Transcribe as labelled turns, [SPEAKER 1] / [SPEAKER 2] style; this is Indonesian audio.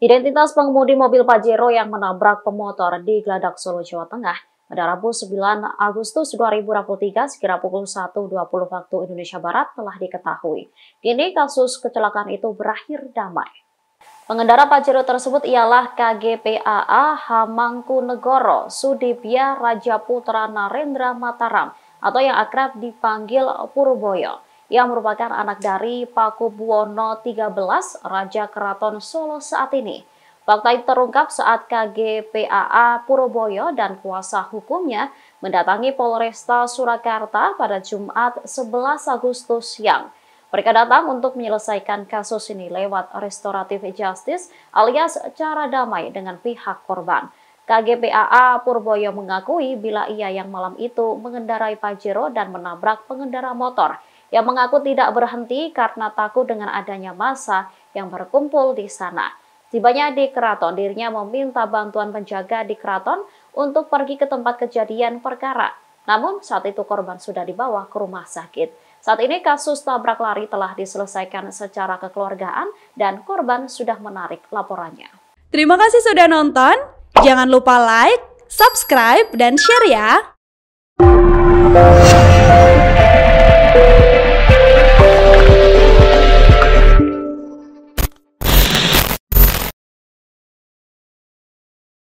[SPEAKER 1] Identitas pengemudi mobil Pajero yang menabrak pemotor di Gladak Solo, Jawa Tengah pada Rabu 9 Agustus 2023 sekitar pukul 1.20 waktu Indonesia Barat telah diketahui. Kini kasus kecelakaan itu berakhir damai. Pengendara Pajero tersebut ialah KGPAA Hamangku Negoro Sudibya Raja Putra Narendra Mataram atau yang akrab dipanggil Purboyo yang merupakan anak dari Paku Buwono XIII, Raja Keraton Solo saat ini. Fakta itu terungkap saat KGPAA Purwoboyo dan kuasa hukumnya mendatangi Polresta Surakarta pada Jumat 11 Agustus siang. Mereka datang untuk menyelesaikan kasus ini lewat restoratif justice alias cara damai dengan pihak korban. KGPAA Purboyo mengakui bila ia yang malam itu mengendarai Pajero dan menabrak pengendara motor yang mengaku tidak berhenti karena takut dengan adanya massa yang berkumpul di sana. Tibanya di keraton, dirinya meminta bantuan penjaga di keraton untuk pergi ke tempat kejadian perkara. Namun saat itu korban sudah dibawa ke rumah sakit. Saat ini kasus tabrak lari telah diselesaikan secara kekeluargaan dan korban sudah menarik laporannya.
[SPEAKER 2] Terima kasih sudah nonton. Jangan lupa like, subscribe, dan share ya.